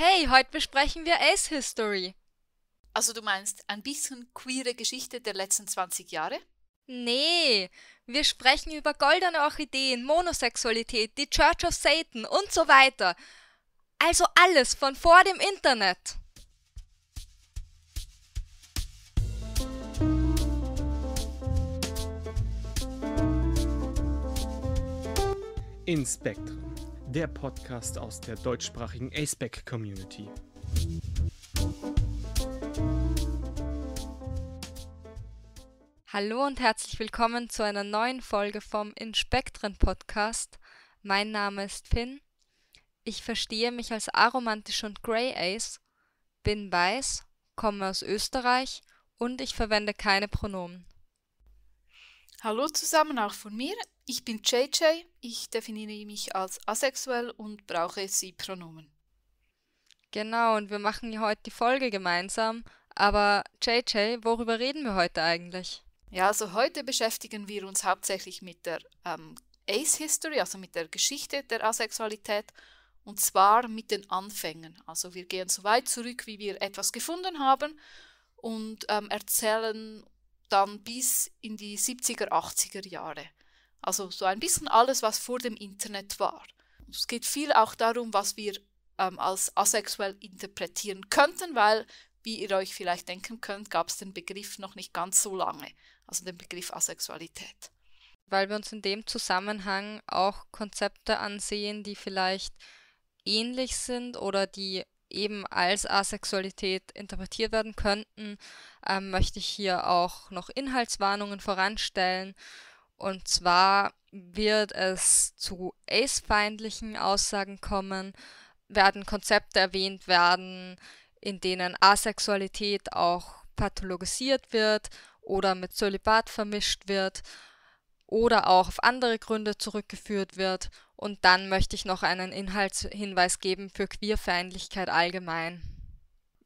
Hey, heute besprechen wir Ace History. Also du meinst ein bisschen queere Geschichte der letzten 20 Jahre? Nee, wir sprechen über goldene Orchideen, Monosexualität, die Church of Satan und so weiter. Also alles von vor dem Internet. Inspektor der Podcast aus der deutschsprachigen aceback e Community. Hallo und herzlich willkommen zu einer neuen Folge vom Inspektren Podcast. Mein Name ist Finn. Ich verstehe mich als aromantisch und Grey Ace, bin weiß, komme aus Österreich und ich verwende keine Pronomen. Hallo zusammen auch von mir. Ich bin JJ, ich definiere mich als asexuell und brauche sie Pronomen. Genau, und wir machen ja heute die Folge gemeinsam. Aber JJ, worüber reden wir heute eigentlich? Ja, also heute beschäftigen wir uns hauptsächlich mit der ähm, Ace History, also mit der Geschichte der Asexualität und zwar mit den Anfängen. Also wir gehen so weit zurück, wie wir etwas gefunden haben und ähm, erzählen dann bis in die 70er, 80er Jahre. Also so ein bisschen alles, was vor dem Internet war. Es geht viel auch darum, was wir ähm, als asexuell interpretieren könnten, weil, wie ihr euch vielleicht denken könnt, gab es den Begriff noch nicht ganz so lange, also den Begriff Asexualität. Weil wir uns in dem Zusammenhang auch Konzepte ansehen, die vielleicht ähnlich sind oder die eben als Asexualität interpretiert werden könnten, ähm, möchte ich hier auch noch Inhaltswarnungen voranstellen und zwar wird es zu ace-feindlichen Aussagen kommen, werden Konzepte erwähnt werden, in denen Asexualität auch pathologisiert wird oder mit Zölibat vermischt wird oder auch auf andere Gründe zurückgeführt wird. Und dann möchte ich noch einen Inhaltshinweis geben für Queerfeindlichkeit allgemein.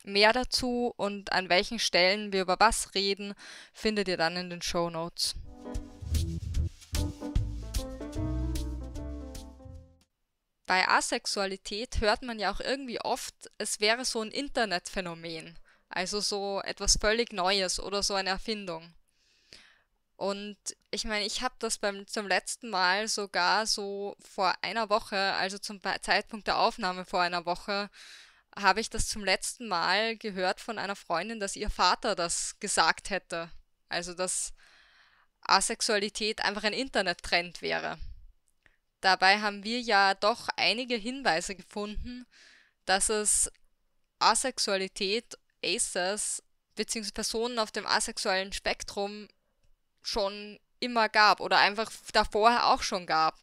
Mehr dazu und an welchen Stellen wir über was reden, findet ihr dann in den Show Notes. bei Asexualität hört man ja auch irgendwie oft, es wäre so ein Internetphänomen, also so etwas völlig Neues oder so eine Erfindung. Und ich meine, ich habe das beim, zum letzten Mal sogar so vor einer Woche, also zum Zeitpunkt der Aufnahme vor einer Woche, habe ich das zum letzten Mal gehört von einer Freundin, dass ihr Vater das gesagt hätte. Also, dass Asexualität einfach ein Internettrend wäre. Dabei haben wir ja doch einige Hinweise gefunden, dass es Asexualität, Aces bzw. Personen auf dem asexuellen Spektrum schon immer gab oder einfach davor auch schon gab.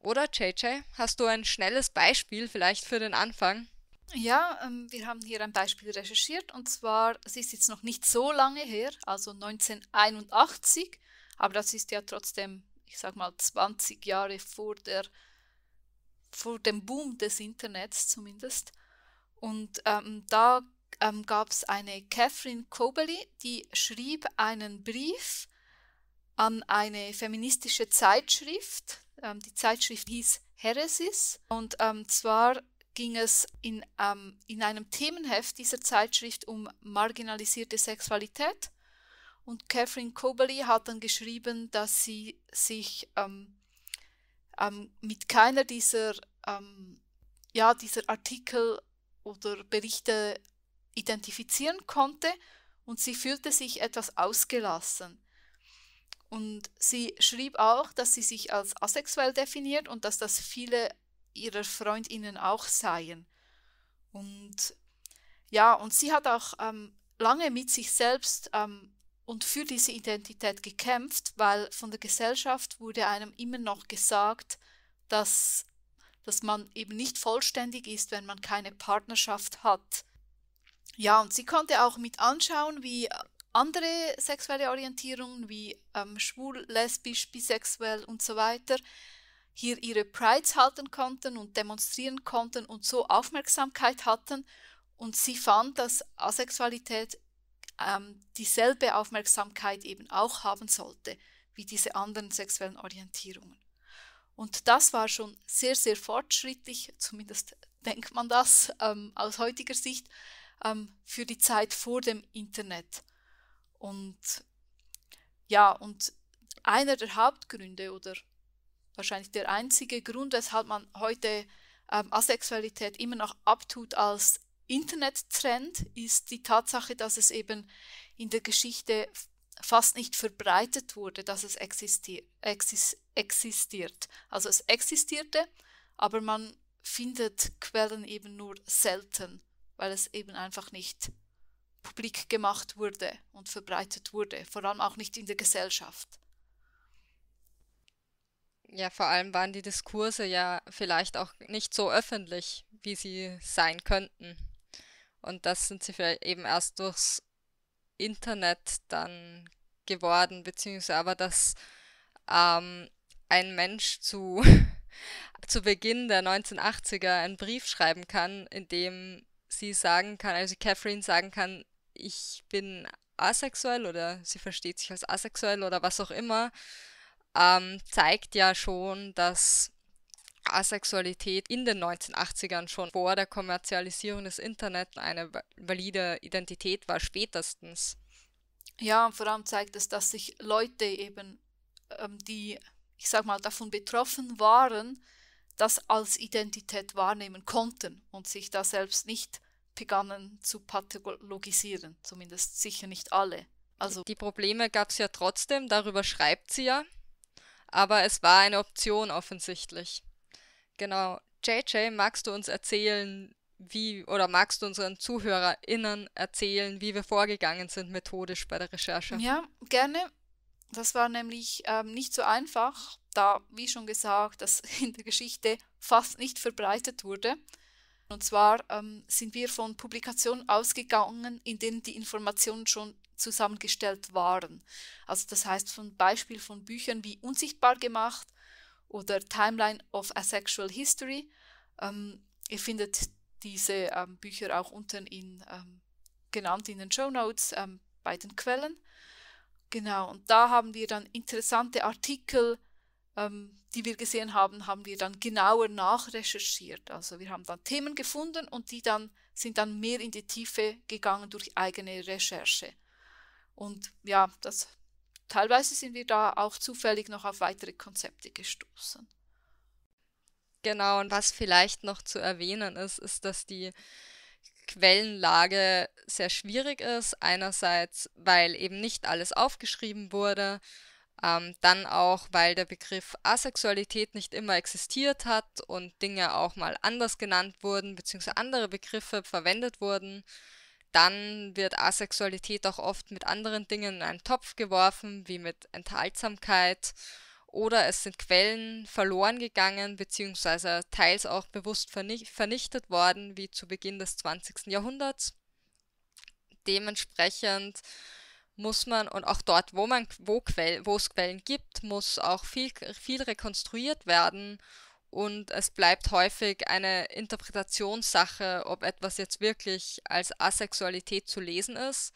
Oder JJ, hast du ein schnelles Beispiel vielleicht für den Anfang? Ja, ähm, wir haben hier ein Beispiel recherchiert und zwar, es ist jetzt noch nicht so lange her, also 1981, aber das ist ja trotzdem ich sag mal 20 Jahre vor, der, vor dem Boom des Internets zumindest. Und ähm, da ähm, gab es eine Catherine Kobeli, die schrieb einen Brief an eine feministische Zeitschrift. Ähm, die Zeitschrift hieß Heresis. Und ähm, zwar ging es in, ähm, in einem Themenheft dieser Zeitschrift um marginalisierte Sexualität. Und Catherine Coberly hat dann geschrieben, dass sie sich ähm, ähm, mit keiner dieser, ähm, ja, dieser Artikel oder Berichte identifizieren konnte und sie fühlte sich etwas ausgelassen. Und sie schrieb auch, dass sie sich als asexuell definiert und dass das viele ihrer Freundinnen auch seien. Und ja, und sie hat auch ähm, lange mit sich selbst ähm, und für diese Identität gekämpft, weil von der Gesellschaft wurde einem immer noch gesagt, dass, dass man eben nicht vollständig ist, wenn man keine Partnerschaft hat. Ja, und sie konnte auch mit anschauen, wie andere sexuelle Orientierungen wie ähm, schwul, lesbisch, bisexuell und so weiter hier ihre Prides halten konnten und demonstrieren konnten und so Aufmerksamkeit hatten. Und sie fand, dass Asexualität ähm, dieselbe Aufmerksamkeit eben auch haben sollte wie diese anderen sexuellen Orientierungen. Und das war schon sehr, sehr fortschrittlich, zumindest denkt man das ähm, aus heutiger Sicht, ähm, für die Zeit vor dem Internet. Und ja, und einer der Hauptgründe oder wahrscheinlich der einzige Grund, weshalb man heute ähm, Asexualität immer noch abtut als Internet-Trend ist die Tatsache, dass es eben in der Geschichte fast nicht verbreitet wurde, dass es existier exis existiert. Also es existierte, aber man findet Quellen eben nur selten, weil es eben einfach nicht publik gemacht wurde und verbreitet wurde, vor allem auch nicht in der Gesellschaft. Ja, vor allem waren die Diskurse ja vielleicht auch nicht so öffentlich, wie sie sein könnten. Und das sind sie eben erst durchs Internet dann geworden, beziehungsweise aber, dass ähm, ein Mensch zu, zu Beginn der 1980er einen Brief schreiben kann, in dem sie sagen kann, also Catherine sagen kann, ich bin asexuell oder sie versteht sich als asexuell oder was auch immer, ähm, zeigt ja schon, dass Asexualität in den 1980ern schon vor der Kommerzialisierung des Internets eine valide Identität war, spätestens. Ja, und vor allem zeigt es, dass sich Leute eben, ähm, die, ich sag mal, davon betroffen waren, das als Identität wahrnehmen konnten und sich da selbst nicht begannen zu pathologisieren, zumindest sicher nicht alle. Also die Probleme gab es ja trotzdem, darüber schreibt sie ja, aber es war eine Option offensichtlich. Genau. JJ, magst du uns erzählen, wie oder magst du unseren ZuhörerInnen erzählen, wie wir vorgegangen sind methodisch bei der Recherche? Ja, gerne. Das war nämlich ähm, nicht so einfach, da, wie schon gesagt, das in der Geschichte fast nicht verbreitet wurde. Und zwar ähm, sind wir von Publikationen ausgegangen, in denen die Informationen schon zusammengestellt waren. Also das heißt zum Beispiel von Büchern wie Unsichtbar gemacht oder Timeline of Asexual History. Ähm, ihr findet diese ähm, Bücher auch unten in, ähm, genannt in den Show Notes ähm, bei den Quellen. Genau, und da haben wir dann interessante Artikel, ähm, die wir gesehen haben, haben wir dann genauer nachrecherchiert. Also wir haben dann Themen gefunden und die dann sind dann mehr in die Tiefe gegangen durch eigene Recherche. Und ja, das teilweise sind wir da auch zufällig noch auf weitere Konzepte gestoßen. Genau, und was vielleicht noch zu erwähnen ist, ist, dass die Quellenlage sehr schwierig ist. Einerseits, weil eben nicht alles aufgeschrieben wurde, ähm, dann auch, weil der Begriff Asexualität nicht immer existiert hat und Dinge auch mal anders genannt wurden, beziehungsweise andere Begriffe verwendet wurden dann wird Asexualität auch oft mit anderen Dingen in einen Topf geworfen, wie mit Enthaltsamkeit oder es sind Quellen verloren gegangen beziehungsweise teils auch bewusst vernichtet worden, wie zu Beginn des 20. Jahrhunderts. Dementsprechend muss man und auch dort, wo man wo, Quell, wo es Quellen gibt, muss auch viel, viel rekonstruiert werden und es bleibt häufig eine Interpretationssache, ob etwas jetzt wirklich als Asexualität zu lesen ist,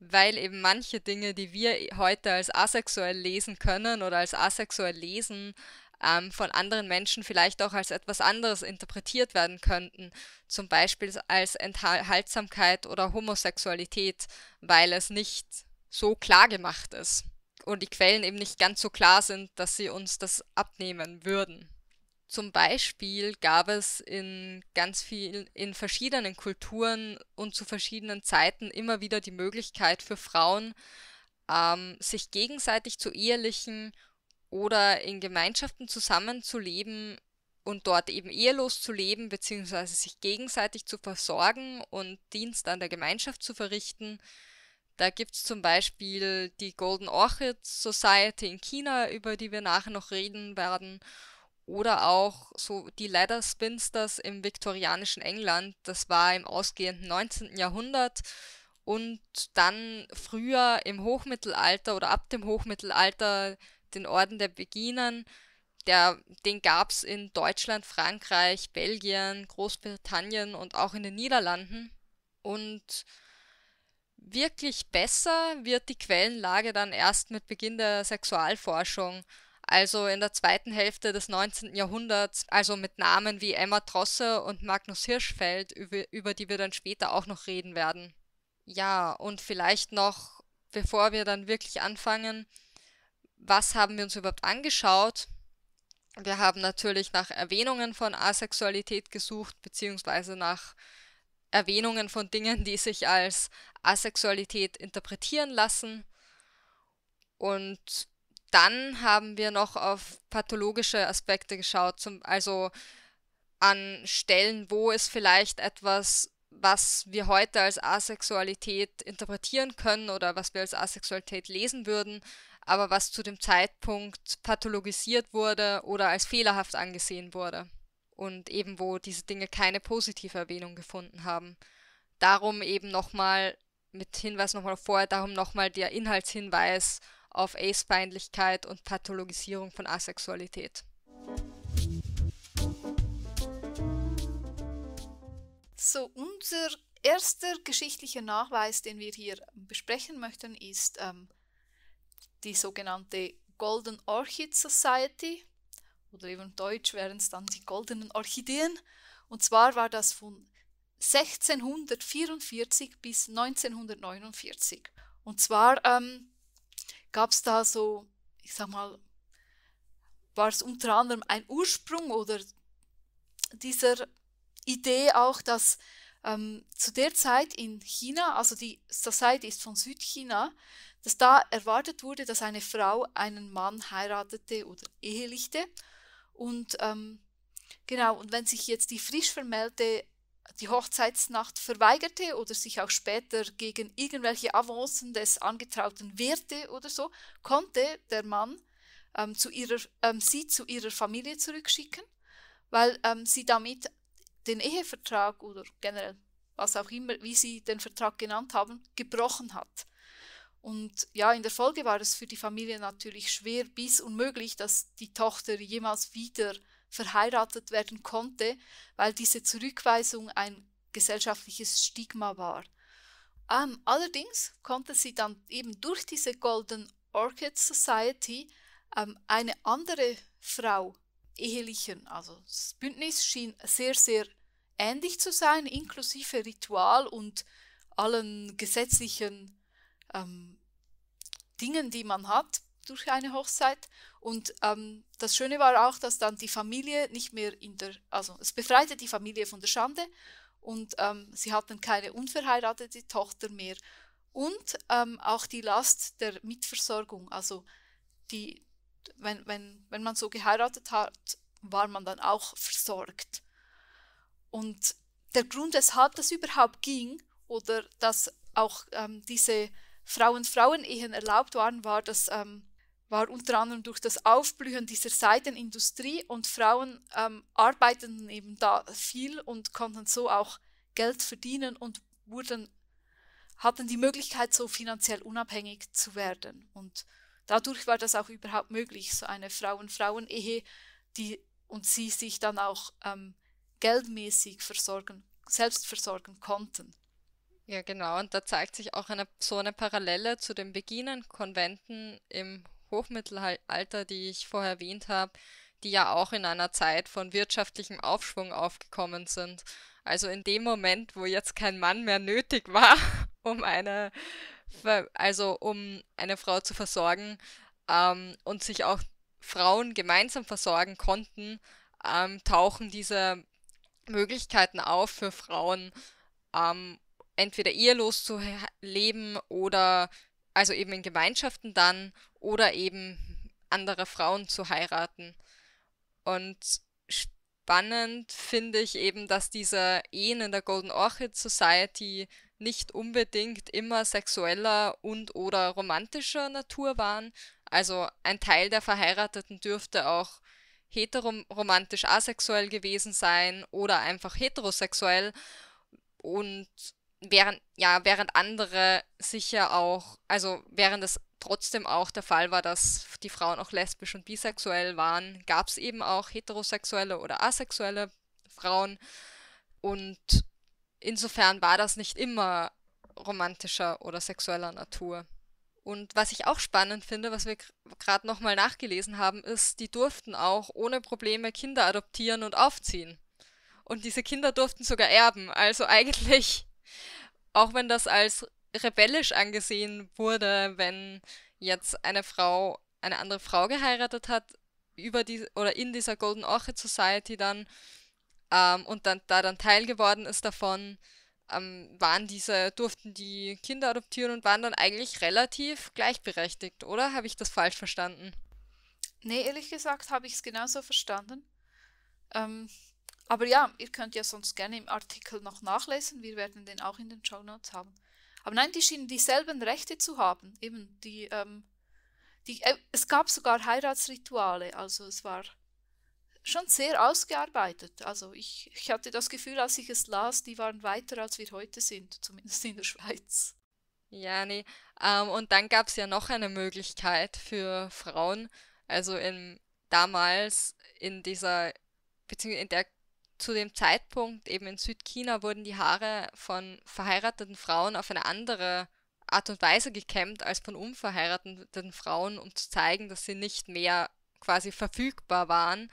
weil eben manche Dinge, die wir heute als asexuell lesen können oder als asexuell lesen, ähm, von anderen Menschen vielleicht auch als etwas anderes interpretiert werden könnten, zum Beispiel als Enthaltsamkeit oder Homosexualität, weil es nicht so klar gemacht ist und die Quellen eben nicht ganz so klar sind, dass sie uns das abnehmen würden. Zum Beispiel gab es in ganz vielen, in verschiedenen Kulturen und zu verschiedenen Zeiten immer wieder die Möglichkeit für Frauen, ähm, sich gegenseitig zu ehelichen oder in Gemeinschaften zusammenzuleben und dort eben ehelos zu leben, beziehungsweise sich gegenseitig zu versorgen und Dienst an der Gemeinschaft zu verrichten. Da gibt es zum Beispiel die Golden Orchid Society in China, über die wir nachher noch reden werden, oder auch so die Leather Spinsters im viktorianischen England, das war im ausgehenden 19. Jahrhundert und dann früher im Hochmittelalter oder ab dem Hochmittelalter den Orden der Beginen. der, den gab es in Deutschland, Frankreich, Belgien, Großbritannien und auch in den Niederlanden. Und wirklich besser wird die Quellenlage dann erst mit Beginn der Sexualforschung also in der zweiten Hälfte des 19. Jahrhunderts, also mit Namen wie Emma Trosse und Magnus Hirschfeld, über, die wir dann später auch noch reden werden. Ja, und vielleicht noch, bevor wir dann wirklich anfangen, was haben wir uns überhaupt angeschaut? Wir haben natürlich nach Erwähnungen von Asexualität gesucht, beziehungsweise nach Erwähnungen von Dingen, die sich als Asexualität interpretieren lassen. Und dann haben wir noch auf pathologische Aspekte geschaut, zum, also an Stellen, wo es vielleicht etwas, was wir heute als Asexualität interpretieren können oder was wir als Asexualität lesen würden, aber was zu dem Zeitpunkt pathologisiert wurde oder als fehlerhaft angesehen wurde und eben wo diese Dinge keine positive Erwähnung gefunden haben. Darum eben nochmal mit Hinweis nochmal vorher, darum nochmal der Inhaltshinweis auf Ace-Feindlichkeit und Pathologisierung von Asexualität. So, unser erster geschichtlicher Nachweis, den wir hier besprechen möchten, ist ähm, die sogenannte Golden Orchid Society oder eben Deutsch wären es dann die goldenen Orchideen. Und zwar war das von 1644 bis 1949. Und zwar ähm, Gab es da so, ich sag mal, war es unter anderem ein Ursprung oder dieser Idee auch, dass ähm, zu der Zeit in China, also die Society ist von Südchina, dass da erwartet wurde, dass eine Frau einen Mann heiratete oder ehelichte. Und ähm, genau, und wenn sich jetzt die frisch vermählte die Hochzeitsnacht verweigerte oder sich auch später gegen irgendwelche Avancen des Angetrauten wehrte oder so, konnte der Mann ähm, zu ihrer, ähm, sie zu ihrer Familie zurückschicken, weil ähm, sie damit den Ehevertrag oder generell was auch immer, wie sie den Vertrag genannt haben, gebrochen hat. Und ja, in der Folge war es für die Familie natürlich schwer bis unmöglich, dass die Tochter jemals wieder verheiratet werden konnte, weil diese Zurückweisung ein gesellschaftliches Stigma war. Ähm, allerdings konnte sie dann eben durch diese Golden Orchid Society ähm, eine andere Frau ehelichen. Also das Bündnis schien sehr, sehr ähnlich zu sein, inklusive Ritual und allen gesetzlichen ähm, Dingen, die man hat durch eine Hochzeit. Und ähm, das Schöne war auch, dass dann die Familie nicht mehr in der, also es befreite die Familie von der Schande und ähm, sie hatten keine unverheiratete Tochter mehr. Und ähm, auch die Last der Mitversorgung, also die, wenn, wenn, wenn man so geheiratet hat, war man dann auch versorgt. Und der Grund, weshalb das überhaupt ging oder dass auch ähm, diese Frauen-Frauen-Ehen erlaubt waren, war, dass ähm, war unter anderem durch das Aufblühen dieser Seidenindustrie und Frauen ähm, arbeiteten eben da viel und konnten so auch Geld verdienen und wurden, hatten die Möglichkeit, so finanziell unabhängig zu werden. Und dadurch war das auch überhaupt möglich, so eine Frauen-Frauen-Ehe, die und sie sich dann auch ähm, geldmäßig versorgen, selbst versorgen konnten. Ja, genau. Und da zeigt sich auch eine, so eine Parallele zu den Beginenkonventen im Hochmittelalter, die ich vorher erwähnt habe, die ja auch in einer Zeit von wirtschaftlichem Aufschwung aufgekommen sind. Also in dem Moment, wo jetzt kein Mann mehr nötig war, um eine, also um eine Frau zu versorgen ähm, und sich auch Frauen gemeinsam versorgen konnten, ähm, tauchen diese Möglichkeiten auf für Frauen, ähm, entweder ehelos zu leben oder also eben in Gemeinschaften dann oder eben andere Frauen zu heiraten. Und spannend finde ich eben, dass diese Ehen in der Golden Orchid Society nicht unbedingt immer sexueller und oder romantischer Natur waren. Also ein Teil der Verheirateten dürfte auch heteroromantisch asexuell gewesen sein oder einfach heterosexuell. Und während, ja, während andere sicher auch, also während es trotzdem auch der Fall war, dass die Frauen auch lesbisch und bisexuell waren, gab es eben auch heterosexuelle oder asexuelle Frauen. Und insofern war das nicht immer romantischer oder sexueller Natur. Und was ich auch spannend finde, was wir gerade nochmal nachgelesen haben, ist, die durften auch ohne Probleme Kinder adoptieren und aufziehen. Und diese Kinder durften sogar erben. Also eigentlich auch wenn das als rebellisch angesehen wurde, wenn jetzt eine Frau eine andere Frau geheiratet hat, über die oder in dieser Golden Orchid Society dann ähm, und dann da dann Teil geworden ist davon, ähm, waren diese, durften die Kinder adoptieren und waren dann eigentlich relativ gleichberechtigt, oder? Habe ich das falsch verstanden? Nee, ehrlich gesagt habe ich es genauso verstanden. Ähm, aber ja, ihr könnt ja sonst gerne im Artikel noch nachlesen. Wir werden den auch in den Show Notes haben. Aber nein, die schienen dieselben Rechte zu haben. Eben die, ähm, die äh, es gab sogar Heiratsrituale. Also es war schon sehr ausgearbeitet. Also ich, ich hatte das Gefühl, als ich es las, die waren weiter, als wir heute sind, zumindest in der Schweiz. Ja, nee. Ähm, und dann gab es ja noch eine Möglichkeit für Frauen, also in, damals in dieser, beziehungsweise in der zu dem Zeitpunkt eben in Südchina wurden die Haare von verheirateten Frauen auf eine andere Art und Weise gekämmt als von unverheirateten Frauen, um zu zeigen, dass sie nicht mehr quasi verfügbar waren.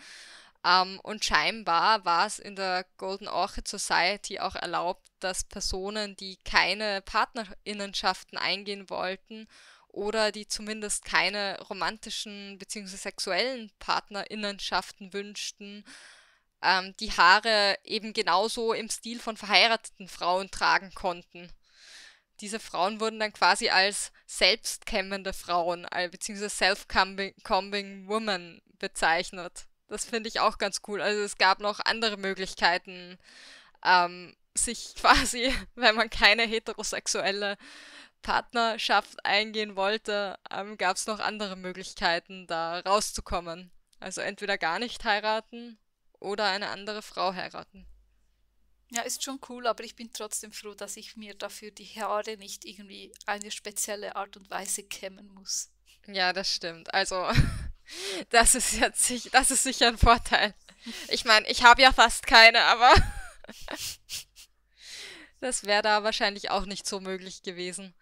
Ähm, und scheinbar war es in der Golden Orchid Society auch erlaubt, dass Personen, die keine Partnerinnenschaften eingehen wollten oder die zumindest keine romantischen bzw. sexuellen Partnerinnenschaften wünschten, ähm, die Haare eben genauso im Stil von verheirateten Frauen tragen konnten. Diese Frauen wurden dann quasi als selbstkämmende Frauen, äh, beziehungsweise self-combing women bezeichnet. Das finde ich auch ganz cool. Also es gab noch andere Möglichkeiten, ähm, sich quasi, wenn man keine heterosexuelle Partnerschaft eingehen wollte, ähm, gab es noch andere Möglichkeiten, da rauszukommen. Also entweder gar nicht heiraten oder eine andere Frau heiraten. Ja, ist schon cool, aber ich bin trotzdem froh, dass ich mir dafür die Haare nicht irgendwie eine spezielle Art und Weise kämmen muss. Ja, das stimmt. Also, das ist, ja, das ist sicher ein Vorteil. Ich meine, ich habe ja fast keine, aber das wäre da wahrscheinlich auch nicht so möglich gewesen.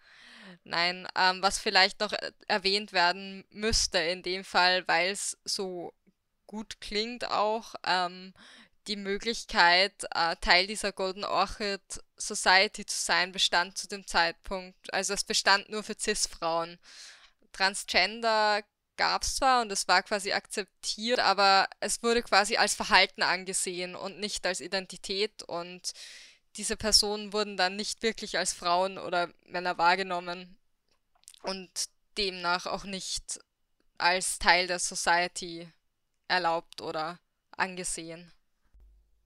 Nein, ähm, was vielleicht noch erwähnt werden müsste in dem Fall, weil es so gut klingt auch, ähm, die Möglichkeit, äh, Teil dieser Golden Orchid Society zu sein, bestand zu dem Zeitpunkt. Also es bestand nur für CIS-Frauen. Transgender gab es zwar und es war quasi akzeptiert, aber es wurde quasi als Verhalten angesehen und nicht als Identität und diese Personen wurden dann nicht wirklich als Frauen oder Männer wahrgenommen und demnach auch nicht als Teil der Society erlaubt oder angesehen.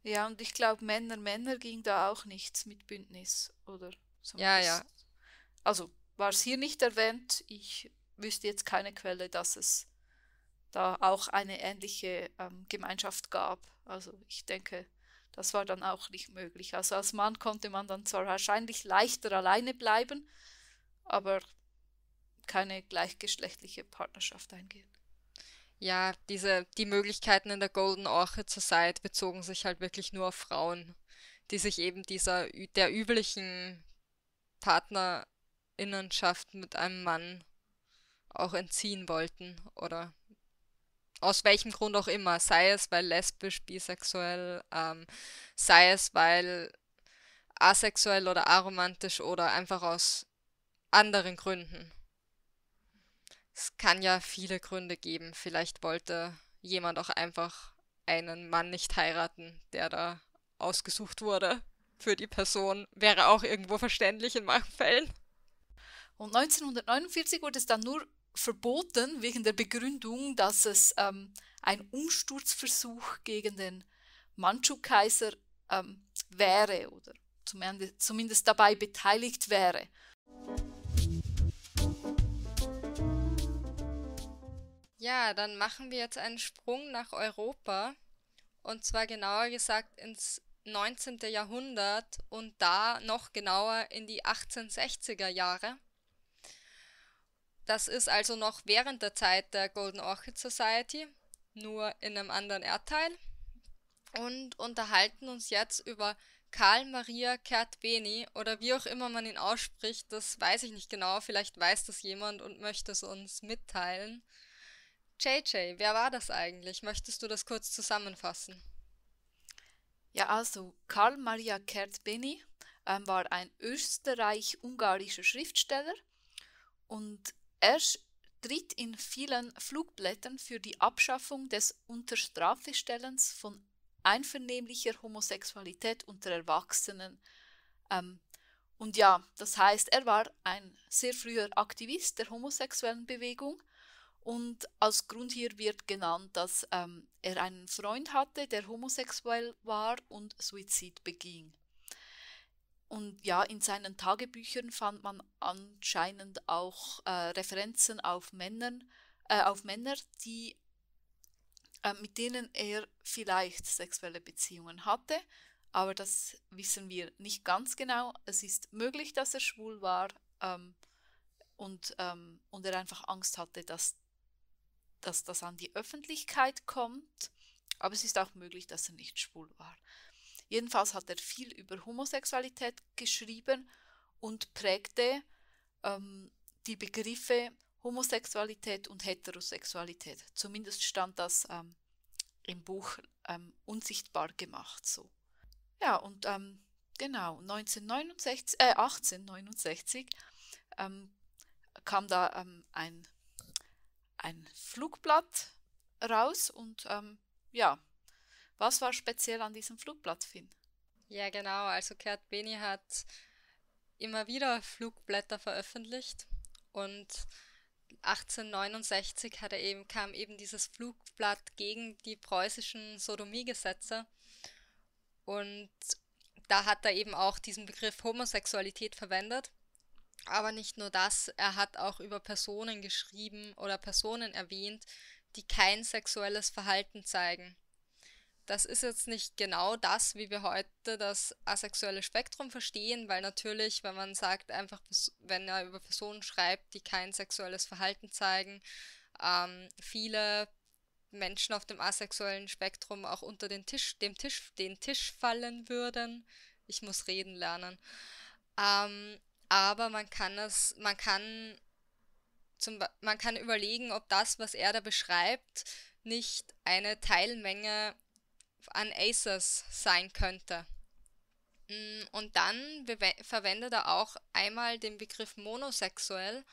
Ja, und ich glaube, Männer, Männer ging da auch nichts mit Bündnis, oder? So Ja, ja. Also war es hier nicht erwähnt. Ich wüsste jetzt keine Quelle, dass es da auch eine ähnliche ähm, Gemeinschaft gab. Also ich denke, das war dann auch nicht möglich. Also als Mann konnte man dann zwar wahrscheinlich leichter alleine bleiben, aber keine gleichgeschlechtliche Partnerschaft eingehen ja, diese, die Möglichkeiten in der Golden Orchid Zeit bezogen sich halt wirklich nur auf Frauen, die sich eben dieser, der üblichen Partnerinnenschaft mit einem Mann auch entziehen wollten oder aus welchem Grund auch immer, sei es weil lesbisch, bisexuell, ähm, sei es weil asexuell oder aromantisch oder einfach aus anderen Gründen es kann ja viele Gründe geben. Vielleicht wollte jemand auch einfach einen Mann nicht heiraten, der da ausgesucht wurde für die Person. Wäre auch irgendwo verständlich in manchen Fällen. Und 1949 wurde es dann nur verboten wegen der Begründung, dass es ähm, ein Umsturzversuch gegen den Mandschu-Kaiser ähm, wäre oder zumindest dabei beteiligt wäre. Ja, dann machen wir jetzt einen Sprung nach Europa und zwar genauer gesagt ins 19. Jahrhundert und da noch genauer in die 1860er Jahre. Das ist also noch während der Zeit der Golden Orchid Society, nur in einem anderen Erdteil und unterhalten uns jetzt über Karl Maria Kertbeni oder wie auch immer man ihn ausspricht, das weiß ich nicht genau, vielleicht weiß das jemand und möchte es uns mitteilen. JJ, wer war das eigentlich? Möchtest du das kurz zusammenfassen? Ja, also Karl Maria Kertbeny ähm, war ein österreich-ungarischer Schriftsteller und er tritt in vielen Flugblättern für die Abschaffung des Unterstrafestellens von einvernehmlicher Homosexualität unter Erwachsenen. Ähm, und ja, das heißt, er war ein sehr früher Aktivist der homosexuellen Bewegung und als Grund hier wird genannt, dass ähm, er einen Freund hatte, der homosexuell war und Suizid beging. Und ja, in seinen Tagebüchern fand man anscheinend auch äh, Referenzen auf, Männern, äh, auf Männer, die, äh, mit denen er vielleicht sexuelle Beziehungen hatte. Aber das wissen wir nicht ganz genau. Es ist möglich, dass er schwul war. Ähm, und, ähm, und er einfach Angst hatte, dass dass das an die Öffentlichkeit kommt, aber es ist auch möglich, dass er nicht schwul war. Jedenfalls hat er viel über Homosexualität geschrieben und prägte ähm, die Begriffe Homosexualität und Heterosexualität. Zumindest stand das ähm, im Buch ähm, unsichtbar gemacht so. Ja, und ähm, genau, 1969, äh, 1869 ähm, kam da ähm, ein ein Flugblatt raus und ähm, ja, was war speziell an diesem Flugblatt, Finn? Ja, genau. Also Kurt Beni hat immer wieder Flugblätter veröffentlicht und 1869 hat er eben, kam eben dieses Flugblatt gegen die preußischen Sodomiegesetze und da hat er eben auch diesen Begriff Homosexualität verwendet aber nicht nur das, er hat auch über Personen geschrieben oder Personen erwähnt, die kein sexuelles Verhalten zeigen. Das ist jetzt nicht genau das, wie wir heute das asexuelle Spektrum verstehen, weil natürlich, wenn man sagt, einfach, wenn er über Personen schreibt, die kein sexuelles Verhalten zeigen, ähm, viele Menschen auf dem asexuellen Spektrum auch unter den Tisch, dem Tisch, den Tisch fallen würden. Ich muss reden lernen. Ähm, aber man kann das, man kann zum, man kann überlegen, ob das, was er da beschreibt, nicht eine Teilmenge an Aces sein könnte. Mm, und dann verwendet er auch einmal den Begriff monosexuell.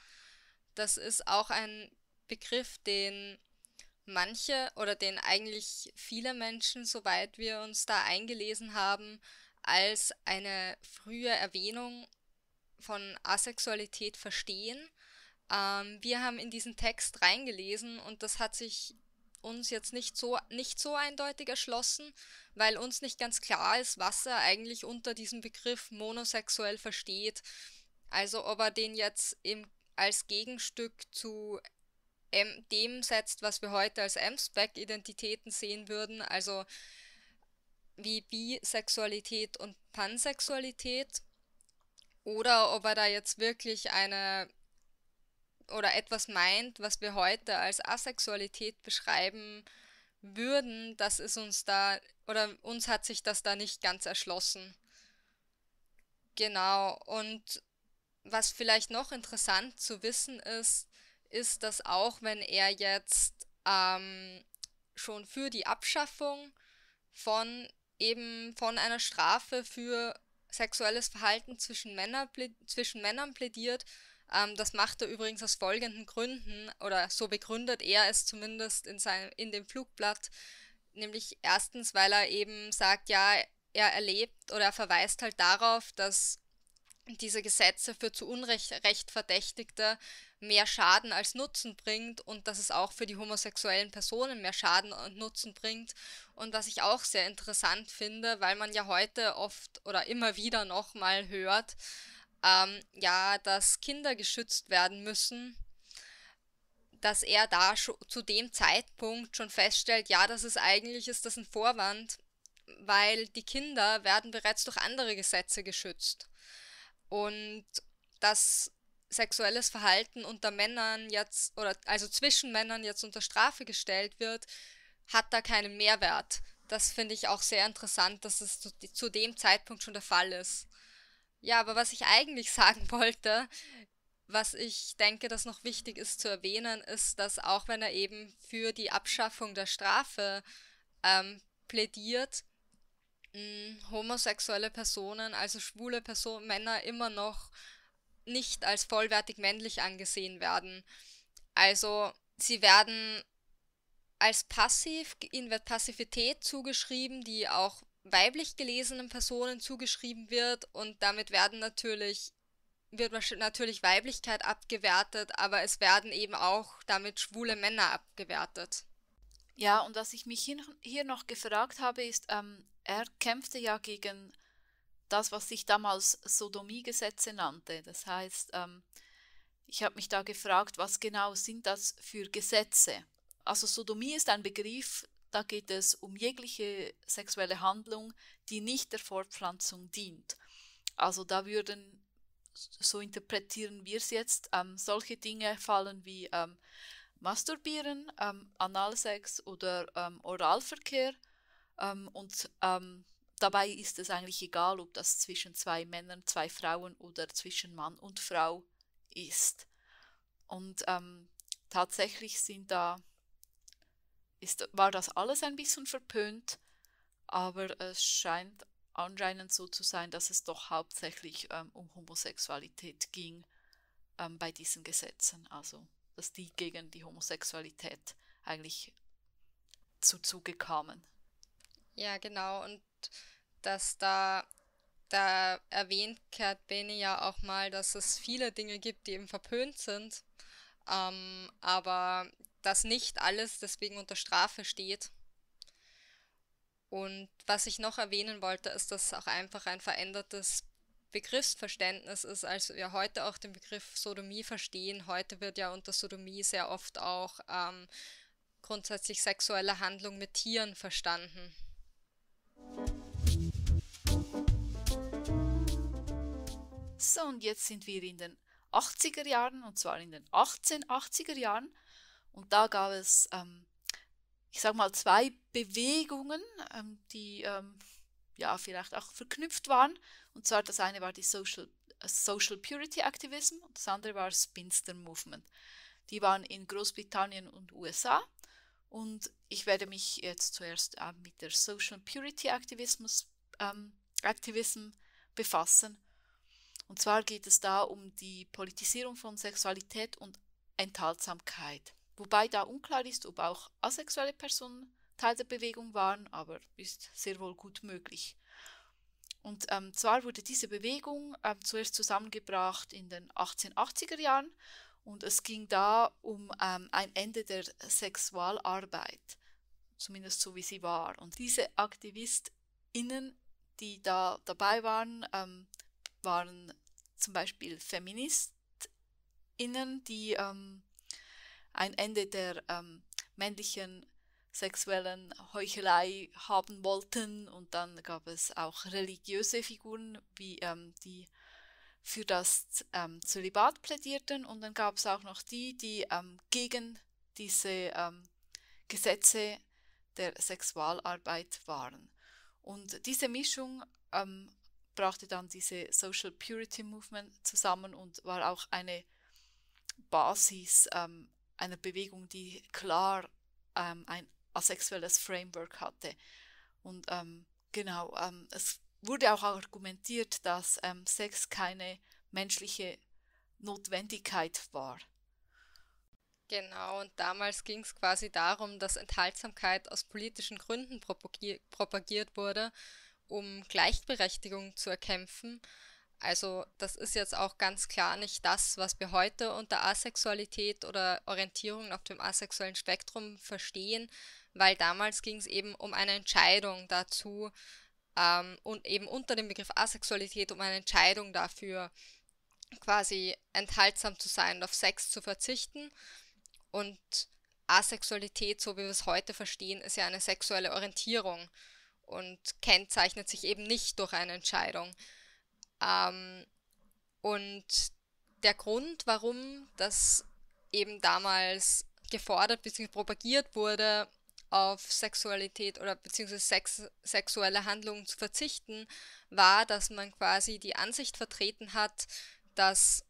Das ist auch ein Begriff, den manche oder den eigentlich viele Menschen, soweit wir uns da eingelesen haben, als eine frühe Erwähnung von Asexualität verstehen. Ähm, wir haben in diesen Text reingelesen und das hat sich uns jetzt nicht so, nicht so eindeutig erschlossen, weil uns nicht ganz klar ist, was er eigentlich unter diesem Begriff monosexuell versteht. Also ob er den jetzt im, als Gegenstück zu M dem setzt, was wir heute als M-Spec-Identitäten sehen würden, also wie Bisexualität und Pansexualität. Oder ob er da jetzt wirklich eine oder etwas meint, was wir heute als Asexualität beschreiben würden, das ist uns da oder uns hat sich das da nicht ganz erschlossen. Genau, und was vielleicht noch interessant zu wissen ist, ist, dass auch wenn er jetzt ähm, schon für die Abschaffung von eben von einer Strafe für sexuelles Verhalten zwischen, Männer, zwischen Männern plädiert. Ähm, das macht er übrigens aus folgenden Gründen, oder so begründet er es zumindest in, seinem, in dem Flugblatt, nämlich erstens, weil er eben sagt, ja, er erlebt oder er verweist halt darauf, dass diese Gesetze für zu Unrecht Recht Verdächtigte mehr Schaden als Nutzen bringt und dass es auch für die homosexuellen Personen mehr Schaden und Nutzen bringt. Und was ich auch sehr interessant finde, weil man ja heute oft oder immer wieder nochmal hört, ähm, ja, dass Kinder geschützt werden müssen dass er da zu dem Zeitpunkt schon feststellt, ja, das ist eigentlich ist das ein Vorwand, weil die Kinder werden bereits durch andere Gesetze geschützt. Und das sexuelles Verhalten unter Männern jetzt, oder also zwischen Männern jetzt unter Strafe gestellt wird, hat da keinen Mehrwert. Das finde ich auch sehr interessant, dass es zu, zu dem Zeitpunkt schon der Fall ist. Ja, aber was ich eigentlich sagen wollte, was ich denke, dass noch wichtig ist zu erwähnen, ist, dass auch wenn er eben für die Abschaffung der Strafe ähm, plädiert, mh, homosexuelle Personen, also schwule Personen, Männer immer noch nicht als vollwertig männlich angesehen werden. Also sie werden als passiv, ihnen wird Passivität zugeschrieben, die auch weiblich gelesenen Personen zugeschrieben wird und damit werden natürlich wird natürlich Weiblichkeit abgewertet, aber es werden eben auch damit schwule Männer abgewertet. Ja, und was ich mich hier noch gefragt habe, ist, ähm, er kämpfte ja gegen das, was ich damals Sodomiegesetze nannte. Das heißt, ähm, ich habe mich da gefragt, was genau sind das für Gesetze? Also Sodomie ist ein Begriff, da geht es um jegliche sexuelle Handlung, die nicht der Fortpflanzung dient. Also da würden, so interpretieren wir es jetzt, ähm, solche Dinge fallen wie ähm, Masturbieren, ähm, Analsex oder ähm, Oralverkehr ähm, und dabei ist es eigentlich egal, ob das zwischen zwei Männern, zwei Frauen oder zwischen Mann und Frau ist. Und ähm, tatsächlich sind da, ist, war das alles ein bisschen verpönt, aber es scheint anscheinend so zu sein, dass es doch hauptsächlich ähm, um Homosexualität ging ähm, bei diesen Gesetzen. Also, dass die gegen die Homosexualität eigentlich zu Zuge kamen. Ja, genau. Und dass da, da erwähnt Kurt Bene ja auch mal, dass es viele Dinge gibt, die eben verpönt sind, ähm, aber dass nicht alles deswegen unter Strafe steht. Und was ich noch erwähnen wollte, ist, dass auch einfach ein verändertes Begriffsverständnis ist, als wir heute auch den Begriff Sodomie verstehen. Heute wird ja unter Sodomie sehr oft auch ähm, grundsätzlich sexuelle Handlung mit Tieren verstanden. So, und jetzt sind wir in den 80er Jahren, und zwar in den 1880er Jahren. Und da gab es, ähm, ich sag mal, zwei Bewegungen, ähm, die ähm, ja vielleicht auch verknüpft waren. Und zwar das eine war die Social, äh, Social Purity Activism und das andere war Spinster Movement. Die waren in Großbritannien und USA. Und ich werde mich jetzt zuerst äh, mit der Social Purity Aktivismus, ähm, Aktivism befassen. Und zwar geht es da um die Politisierung von Sexualität und Enthaltsamkeit. Wobei da unklar ist, ob auch asexuelle Personen Teil der Bewegung waren, aber ist sehr wohl gut möglich. Und ähm, zwar wurde diese Bewegung ähm, zuerst zusammengebracht in den 1880er Jahren und es ging da um ähm, ein Ende der Sexualarbeit, zumindest so wie sie war. Und diese AktivistInnen, die da dabei waren, ähm, waren zum Beispiel FeministInnen, die ähm, ein Ende der ähm, männlichen sexuellen Heuchelei haben wollten. Und dann gab es auch religiöse Figuren, wie ähm, die für das ähm, Zölibat plädierten und dann gab es auch noch die, die ähm, gegen diese ähm, Gesetze der Sexualarbeit waren. Und diese Mischung ähm, brachte dann diese Social Purity Movement zusammen und war auch eine Basis ähm, einer Bewegung, die klar ähm, ein asexuelles Framework hatte. Und genau, es wurde auch argumentiert, dass ähm, Sex keine menschliche Notwendigkeit war. Genau, und damals ging es quasi darum, dass Enthaltsamkeit aus politischen Gründen propagier propagiert wurde, um Gleichberechtigung zu erkämpfen. Also das ist jetzt auch ganz klar nicht das, was wir heute unter Asexualität oder Orientierung auf dem asexuellen Spektrum verstehen, weil damals ging es eben um eine Entscheidung dazu, ähm, und eben unter dem Begriff Asexualität um eine Entscheidung dafür quasi enthaltsam zu sein und auf Sex zu verzichten. Und Asexualität, so wie wir es heute verstehen, ist ja eine sexuelle Orientierung und kennzeichnet sich eben nicht durch eine Entscheidung. Ähm, und der Grund, warum das eben damals gefordert bzw. propagiert wurde, auf Sexualität oder beziehungsweise Sex, sexuelle Handlungen zu verzichten, war, dass man quasi die Ansicht vertreten hat, dass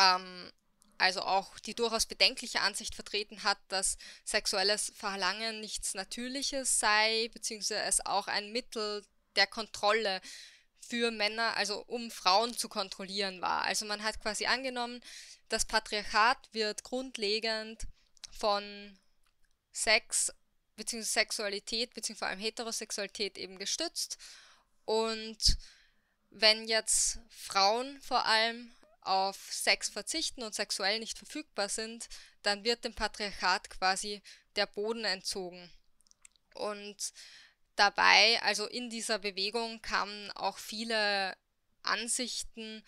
ähm, also auch die durchaus bedenkliche Ansicht vertreten hat, dass sexuelles Verlangen nichts Natürliches sei, beziehungsweise es auch ein Mittel der Kontrolle für Männer, also um Frauen zu kontrollieren war. Also man hat quasi angenommen, das Patriarchat wird grundlegend von Sex beziehungsweise Sexualität, beziehungsweise vor allem Heterosexualität eben gestützt. Und wenn jetzt Frauen vor allem auf Sex verzichten und sexuell nicht verfügbar sind, dann wird dem Patriarchat quasi der Boden entzogen. Und dabei, also in dieser Bewegung, kamen auch viele Ansichten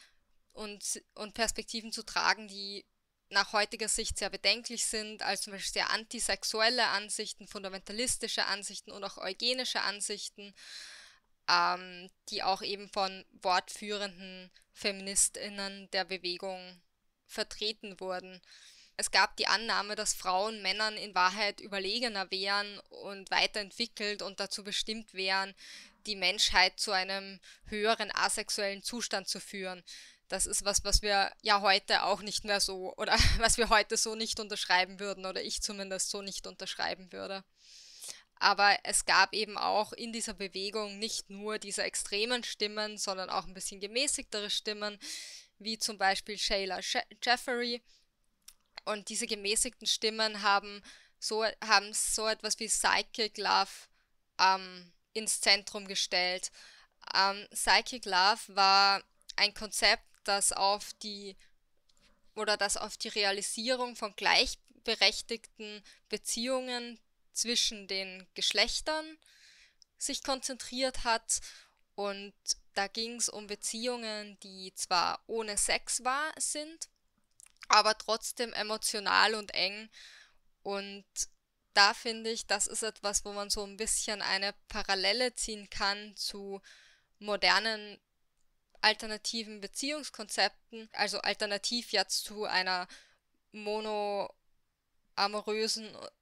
und, und Perspektiven zu tragen, die nach heutiger Sicht sehr bedenklich sind, als zum Beispiel sehr antisexuelle Ansichten, fundamentalistische Ansichten und auch eugenische Ansichten, ähm, die auch eben von wortführenden Feministinnen der Bewegung vertreten wurden. Es gab die Annahme, dass Frauen Männern in Wahrheit überlegener wären und weiterentwickelt und dazu bestimmt wären, die Menschheit zu einem höheren asexuellen Zustand zu führen das ist was, was wir ja heute auch nicht mehr so oder was wir heute so nicht unterschreiben würden oder ich zumindest so nicht unterschreiben würde. Aber es gab eben auch in dieser Bewegung nicht nur diese extremen Stimmen, sondern auch ein bisschen gemäßigtere Stimmen, wie zum Beispiel Shayla Jeffery. Und diese gemäßigten Stimmen haben so, haben so etwas wie Psychic Love ähm, ins Zentrum gestellt. Ähm, Psychic Love war ein Konzept, dass auf die oder dass auf die Realisierung von gleichberechtigten Beziehungen zwischen den Geschlechtern sich konzentriert hat und da ging es um Beziehungen, die zwar ohne Sex war sind, aber trotzdem emotional und eng und da finde ich, das ist etwas, wo man so ein bisschen eine Parallele ziehen kann zu modernen alternativen Beziehungskonzepten, also alternativ jetzt zu einer monoamorösen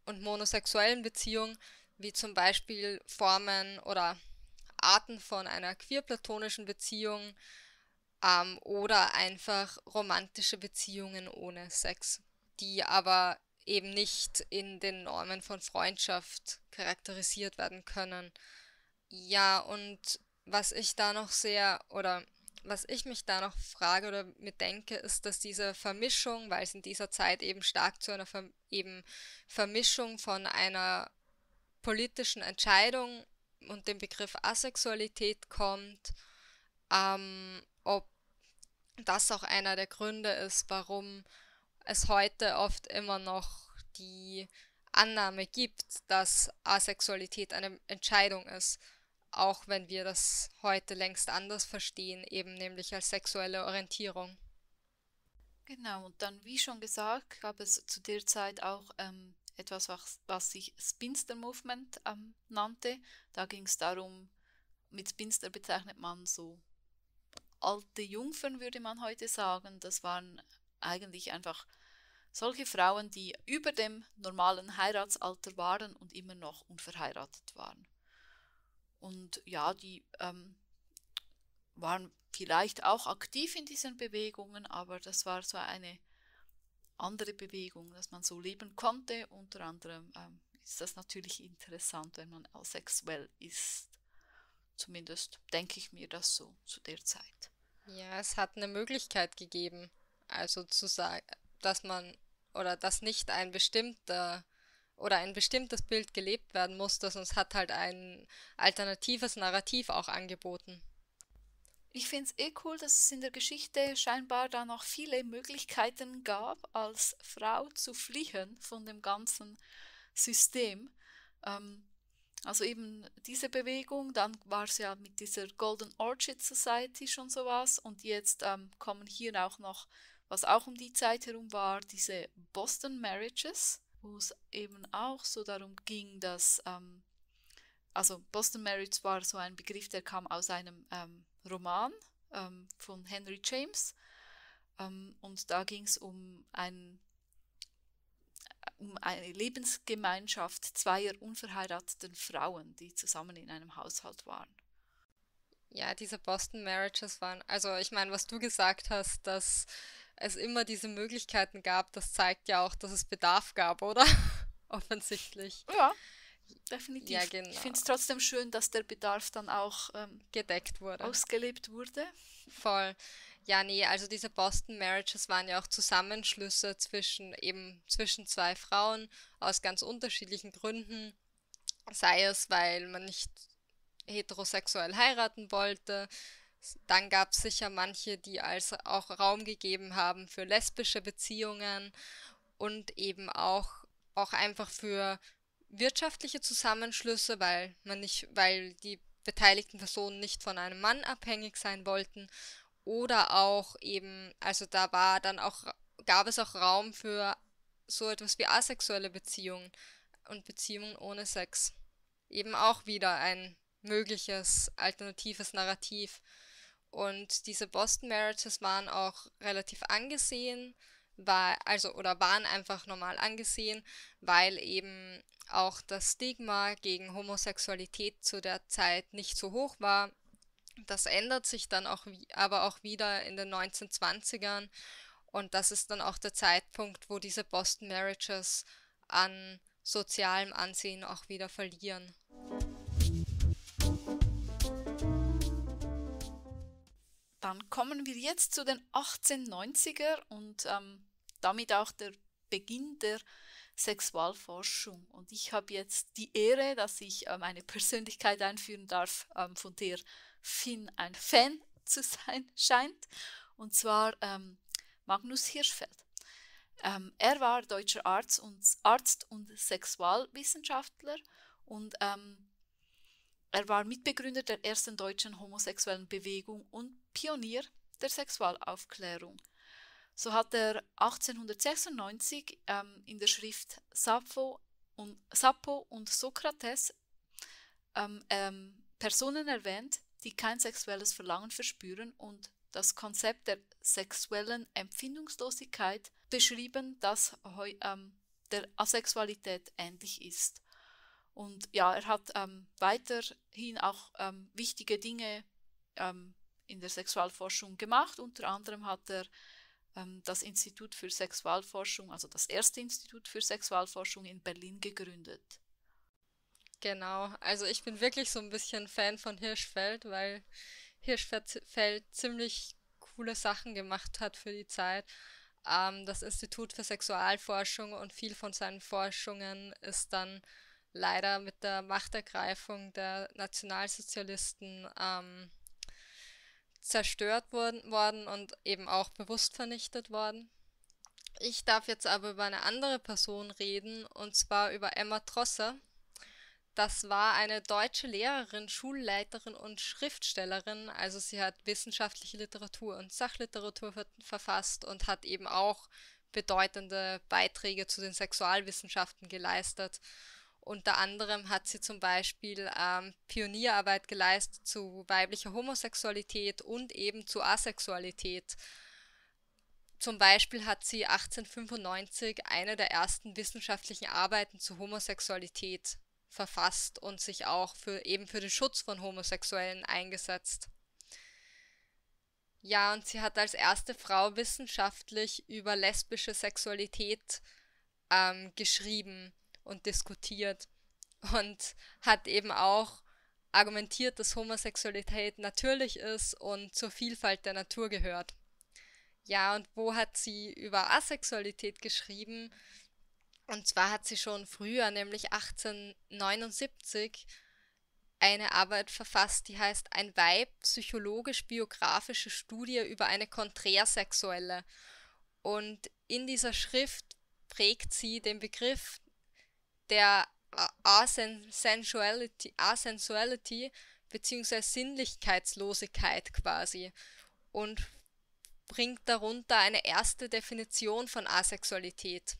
und monosexuellen Beziehung, wie zum Beispiel Formen oder Arten von einer queerplatonischen Beziehung ähm, oder einfach romantische Beziehungen ohne Sex, die aber eben nicht in den Normen von Freundschaft charakterisiert werden können. Ja, und was ich da noch sehr oder was ich mich da noch frage oder mir denke, ist, dass diese Vermischung, weil es in dieser Zeit eben stark zu einer Ver eben Vermischung von einer politischen Entscheidung und dem Begriff Asexualität kommt, ähm, ob das auch einer der Gründe ist, warum es heute oft immer noch die Annahme gibt, dass Asexualität eine Entscheidung ist auch wenn wir das heute längst anders verstehen, eben nämlich als sexuelle Orientierung. Genau, und dann, wie schon gesagt, gab es zu der Zeit auch ähm, etwas, was, sich Spinster Movement ähm, nannte. Da ging es darum, mit Spinster bezeichnet man so alte Jungfern, würde man heute sagen. Das waren eigentlich einfach solche Frauen, die über dem normalen Heiratsalter waren und immer noch unverheiratet waren. Und ja, die ähm, waren vielleicht auch aktiv in diesen Bewegungen, aber das war so eine andere Bewegung, dass man so leben konnte. Unter anderem ähm, ist das natürlich interessant, wenn man asexuell ist. Zumindest denke ich mir das so zu der Zeit. Ja, es hat eine Möglichkeit gegeben, also zu sagen, dass man oder dass nicht ein bestimmter oder ein bestimmtes Bild gelebt werden musste, sonst hat halt ein alternatives Narrativ auch angeboten. Ich finde es eh cool, dass es in der Geschichte scheinbar da noch viele Möglichkeiten gab, als Frau zu fliehen von dem ganzen System. Ähm, also eben diese Bewegung, dann war es ja mit dieser Golden Orchid Society schon sowas und jetzt ähm, kommen hier auch noch, was auch um die Zeit herum war, diese Boston Marriages wo es eben auch so darum ging, dass, ähm, also Boston Marriage war so ein Begriff, der kam aus einem ähm, Roman ähm, von Henry James. Ähm, und da ging es um, ein, um eine Lebensgemeinschaft zweier unverheirateten Frauen, die zusammen in einem Haushalt waren. Ja, diese Boston Marriages waren, also ich meine, was du gesagt hast, dass es immer diese Möglichkeiten gab, das zeigt ja auch, dass es Bedarf gab, oder? Offensichtlich. Ja, definitiv. Ja, genau. Ich finde es trotzdem schön, dass der Bedarf dann auch ähm, gedeckt wurde. Ausgelebt wurde. Voll. Ja, nee, also diese Boston Marriages waren ja auch Zusammenschlüsse zwischen eben zwischen zwei Frauen aus ganz unterschiedlichen Gründen. Sei es, weil man nicht heterosexuell heiraten wollte, dann gab es sicher manche, die also auch Raum gegeben haben für lesbische Beziehungen und eben auch, auch einfach für wirtschaftliche Zusammenschlüsse, weil man nicht, weil die beteiligten Personen nicht von einem Mann abhängig sein wollten. Oder auch eben, also da war dann auch, gab es auch Raum für so etwas wie asexuelle Beziehungen und Beziehungen ohne Sex. Eben auch wieder ein mögliches alternatives Narrativ. Und diese Boston Marriages waren auch relativ angesehen, war, also oder waren einfach normal angesehen, weil eben auch das Stigma gegen Homosexualität zu der Zeit nicht so hoch war. Das ändert sich dann auch, aber auch wieder in den 1920ern. Und das ist dann auch der Zeitpunkt, wo diese Boston Marriages an sozialem Ansehen auch wieder verlieren. Dann kommen wir jetzt zu den 1890er und ähm, damit auch der Beginn der Sexualforschung. Und ich habe jetzt die Ehre, dass ich ähm, eine Persönlichkeit einführen darf, ähm, von der Finn ein Fan zu sein scheint, und zwar ähm, Magnus Hirschfeld. Ähm, er war deutscher Arzt und, Arzt und Sexualwissenschaftler und ähm, er war Mitbegründer der ersten deutschen homosexuellen Bewegung und Pionier der Sexualaufklärung. So hat er 1896 ähm, in der Schrift Sappho und, Sappho und Sokrates ähm, ähm, Personen erwähnt, die kein sexuelles Verlangen verspüren und das Konzept der sexuellen Empfindungslosigkeit beschrieben, das ähm, der Asexualität ähnlich ist. Und ja, er hat ähm, weiterhin auch ähm, wichtige Dinge ähm, in der Sexualforschung gemacht. Unter anderem hat er ähm, das Institut für Sexualforschung, also das erste Institut für Sexualforschung in Berlin gegründet. Genau, also ich bin wirklich so ein bisschen Fan von Hirschfeld, weil Hirschfeld ziemlich coole Sachen gemacht hat für die Zeit. Ähm, das Institut für Sexualforschung und viel von seinen Forschungen ist dann leider mit der Machtergreifung der Nationalsozialisten ähm, zerstört worden, worden und eben auch bewusst vernichtet worden. Ich darf jetzt aber über eine andere Person reden, und zwar über Emma Trosser. Das war eine deutsche Lehrerin, Schulleiterin und Schriftstellerin. Also sie hat wissenschaftliche Literatur und Sachliteratur ver verfasst und hat eben auch bedeutende Beiträge zu den Sexualwissenschaften geleistet. Unter anderem hat sie zum Beispiel ähm, Pionierarbeit geleistet zu weiblicher Homosexualität und eben zu Asexualität. Zum Beispiel hat sie 1895 eine der ersten wissenschaftlichen Arbeiten zu Homosexualität verfasst und sich auch für, eben für den Schutz von Homosexuellen eingesetzt. Ja, und sie hat als erste Frau wissenschaftlich über lesbische Sexualität ähm, geschrieben und diskutiert und hat eben auch argumentiert, dass Homosexualität natürlich ist und zur Vielfalt der Natur gehört. Ja, und wo hat sie über Asexualität geschrieben? Und zwar hat sie schon früher, nämlich 1879, eine Arbeit verfasst, die heißt Ein Weib, psychologisch-biografische Studie über eine Konträrsexuelle. Und in dieser Schrift prägt sie den Begriff der Asensuality, Asensuality bzw. Sinnlichkeitslosigkeit quasi und bringt darunter eine erste Definition von Asexualität.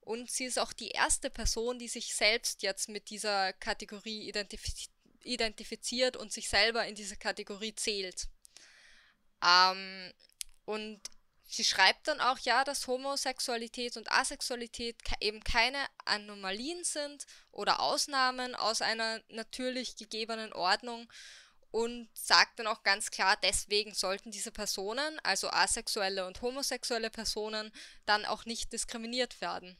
Und sie ist auch die erste Person, die sich selbst jetzt mit dieser Kategorie identifiz identifiziert und sich selber in diese Kategorie zählt. Ähm, und Sie schreibt dann auch, ja, dass Homosexualität und Asexualität eben keine Anomalien sind oder Ausnahmen aus einer natürlich gegebenen Ordnung und sagt dann auch ganz klar, deswegen sollten diese Personen, also asexuelle und homosexuelle Personen, dann auch nicht diskriminiert werden.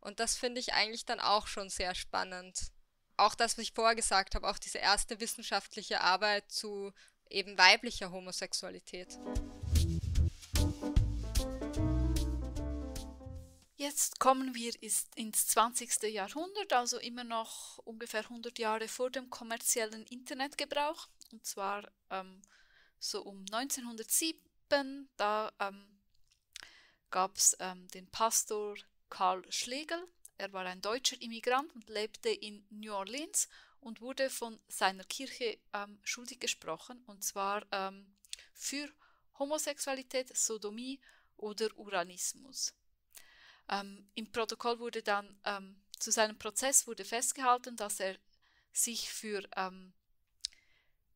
Und das finde ich eigentlich dann auch schon sehr spannend. Auch das, was ich vorher gesagt habe, auch diese erste wissenschaftliche Arbeit zu eben weiblicher Homosexualität. Jetzt kommen wir ins 20. Jahrhundert, also immer noch ungefähr 100 Jahre vor dem kommerziellen Internetgebrauch. Und zwar ähm, so um 1907, da ähm, gab es ähm, den Pastor Karl Schlegel. Er war ein deutscher Immigrant und lebte in New Orleans und wurde von seiner Kirche ähm, schuldig gesprochen, und zwar ähm, für Homosexualität, Sodomie oder Uranismus. Ähm, Im Protokoll wurde dann ähm, zu seinem Prozess wurde festgehalten, dass er sich für ähm,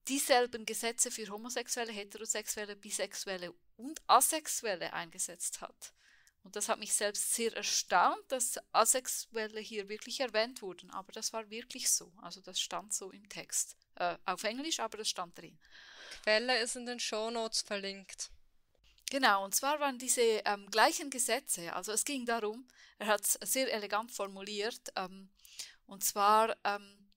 dieselben Gesetze für Homosexuelle, Heterosexuelle, Bisexuelle und Asexuelle eingesetzt hat. Und das hat mich selbst sehr erstaunt, dass Asexuelle hier wirklich erwähnt wurden. Aber das war wirklich so. Also das stand so im Text. Äh, auf Englisch, aber das stand drin. Quelle ist in den Show Notes verlinkt. Genau, und zwar waren diese ähm, gleichen Gesetze, also es ging darum, er hat es sehr elegant formuliert, ähm, und zwar ähm,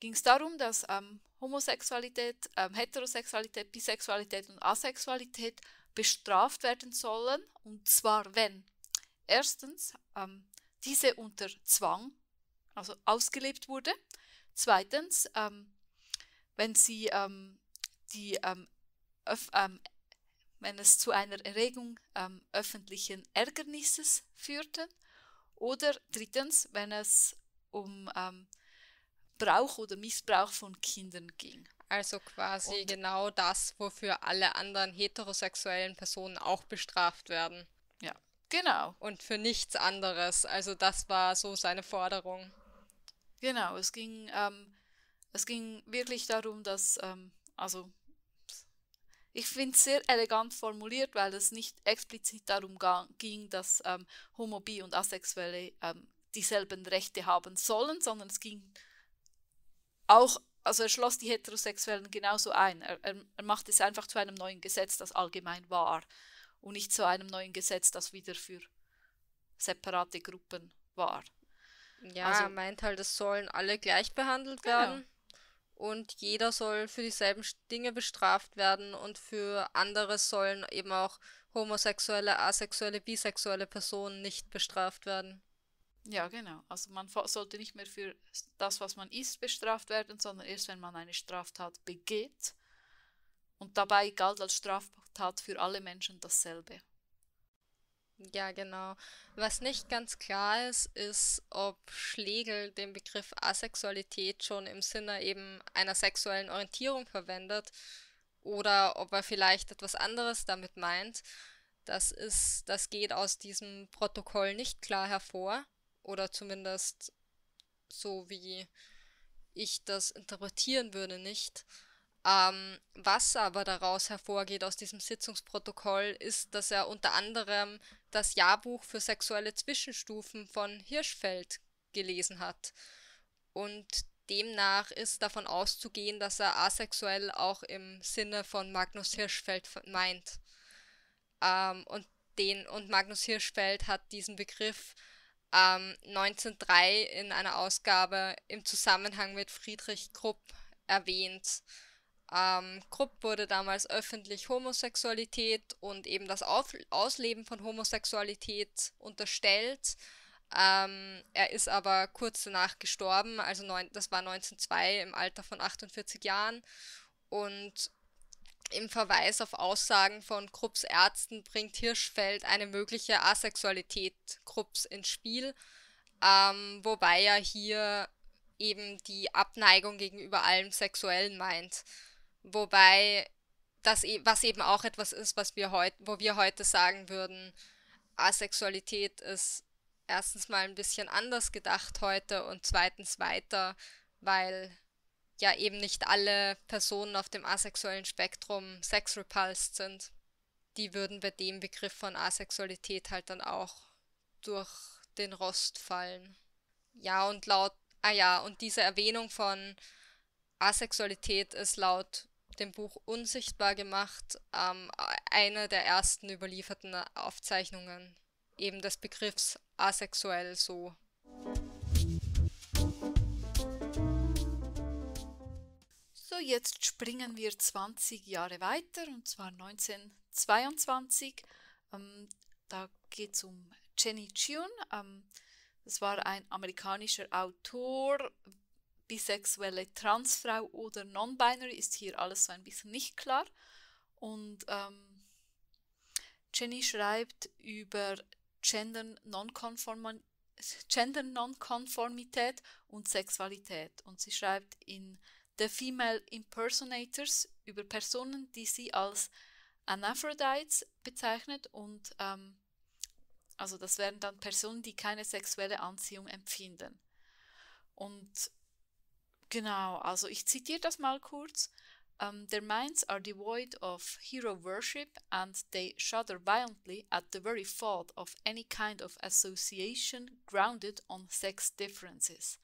ging es darum, dass ähm, Homosexualität, ähm, Heterosexualität, Bisexualität und Asexualität bestraft werden sollen, und zwar wenn erstens ähm, diese unter Zwang, also ausgelebt wurde, zweitens, wenn sie die öf, wenn es zu einer Erregung ähm, öffentlichen Ärgernisses führte oder drittens, wenn es um ähm, Brauch oder Missbrauch von Kindern ging. Also quasi Und, genau das, wofür alle anderen heterosexuellen Personen auch bestraft werden. Ja, genau. Und für nichts anderes. Also das war so seine Forderung. Genau, es ging, ähm, es ging wirklich darum, dass, ähm, also ich finde es sehr elegant formuliert, weil es nicht explizit darum ging, dass ähm, Homo, und Asexuelle ähm, dieselben Rechte haben sollen, sondern es ging auch, also er schloss die Heterosexuellen genauso ein. Er, er, er macht es einfach zu einem neuen Gesetz, das allgemein war und nicht zu einem neuen Gesetz, das wieder für separate Gruppen war. Ja, also, er meint halt, es sollen alle gleich behandelt werden. Genau und jeder soll für dieselben Dinge bestraft werden und für andere sollen eben auch homosexuelle, asexuelle, bisexuelle Personen nicht bestraft werden. Ja, genau. Also man sollte nicht mehr für das, was man ist, bestraft werden, sondern erst, wenn man eine Straftat begeht. Und dabei galt als Straftat für alle Menschen dasselbe. Ja, genau. Was nicht ganz klar ist, ist, ob Schlegel den Begriff Asexualität schon im Sinne eben einer sexuellen Orientierung verwendet oder ob er vielleicht etwas anderes damit meint. Das ist, das geht aus diesem Protokoll nicht klar hervor oder zumindest so wie ich das interpretieren würde nicht. Ähm, was aber daraus hervorgeht aus diesem Sitzungsprotokoll ist, dass er unter anderem das Jahrbuch für sexuelle Zwischenstufen von Hirschfeld gelesen hat. Und demnach ist davon auszugehen, dass er asexuell auch im Sinne von Magnus Hirschfeld meint. Ähm, und, den, und Magnus Hirschfeld hat diesen Begriff ähm, 1903 in einer Ausgabe im Zusammenhang mit Friedrich Krupp erwähnt. Ähm, Krupp wurde damals öffentlich Homosexualität und eben das Auf Ausleben von Homosexualität unterstellt. Ähm, er ist aber kurz danach gestorben, also neun, das war 1902 im Alter von 48 Jahren. Und im Verweis auf Aussagen von Krupps Ärzten bringt Hirschfeld eine mögliche Asexualität Krupps ins Spiel, ähm, wobei er hier eben die Abneigung gegenüber allem Sexuellen meint. Wobei das, e-, was eben auch etwas ist, was wir heute, wo wir heute sagen würden, Asexualität ist erstens mal ein bisschen anders gedacht heute und zweitens weiter, weil ja eben nicht alle Personen auf dem asexuellen Spektrum sex repulsed sind. Die würden bei dem Begriff von Asexualität halt dann auch durch den Rost fallen. Ja, und laut, ah ja, und diese Erwähnung von Asexualität ist laut dem Buch Unsichtbar gemacht ähm, eine der ersten überlieferten Aufzeichnungen eben des Begriffs asexuell so. So, jetzt springen wir 20 Jahre weiter und zwar 1922. Ähm, da geht es um Jenny Chun. Ähm, das war ein amerikanischer Autor, bisexuelle Transfrau oder Non-Binary ist hier alles so ein bisschen nicht klar. Und ähm, Jenny schreibt über Gender-Nonkonformität Gender und Sexualität. Und sie schreibt in The Female Impersonators über Personen, die sie als Anaphrodites bezeichnet und ähm, also das wären dann Personen, die keine sexuelle Anziehung empfinden. Und Genau, also ich zitiere das mal kurz. Um, their minds are devoid of hero worship and they shudder violently at the very thought of any kind of association grounded on sex differences.